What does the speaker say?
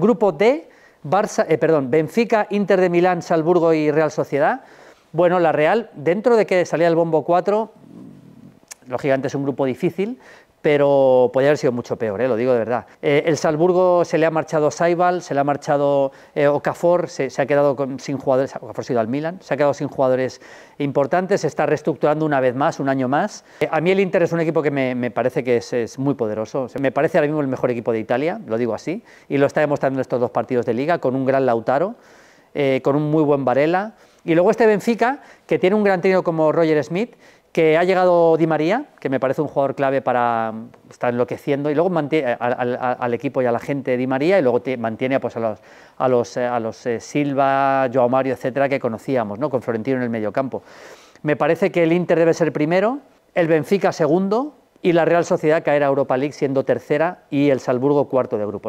Grupo D, Barça, eh, perdón, Benfica, Inter de Milán, Salburgo y Real Sociedad. Bueno, la Real, dentro de que salía el bombo 4, lógicamente es un grupo difícil, pero podría haber sido mucho peor, ¿eh? lo digo de verdad. Eh, el Salzburgo se le ha marchado Saibal, se le ha marchado eh, ocafor se, ha quedado sin jugadores, Okafor ha al Milan, se ha quedado sin jugadores importantes, se está reestructurando una vez más, un año más. a mí el Inter es un equipo que me, parece que es, muy poderoso, me parece ahora mismo el mejor equipo de Italia, lo digo así, y lo está demostrando estos dos partidos de liga, con un gran Lautaro, con un muy buen Varela, y luego este Benfica, que tiene un gran técnico como Roger Smith, que ha llegado Di María, que me parece un jugador clave para mm, estar enloqueciendo y luego mantiene eh, al, equipo y a la gente de Di María y luego mantiene pues, a los a los, eh, a los eh, Silva, Joao Mario, etcétera que conocíamos, ¿no? Con Florentino en el campo. Me parece que el Inter debe ser primero, el Benfica segundo y la Real Sociedad caer a Europa League siendo tercera y el Salzburgo cuarto de grupo.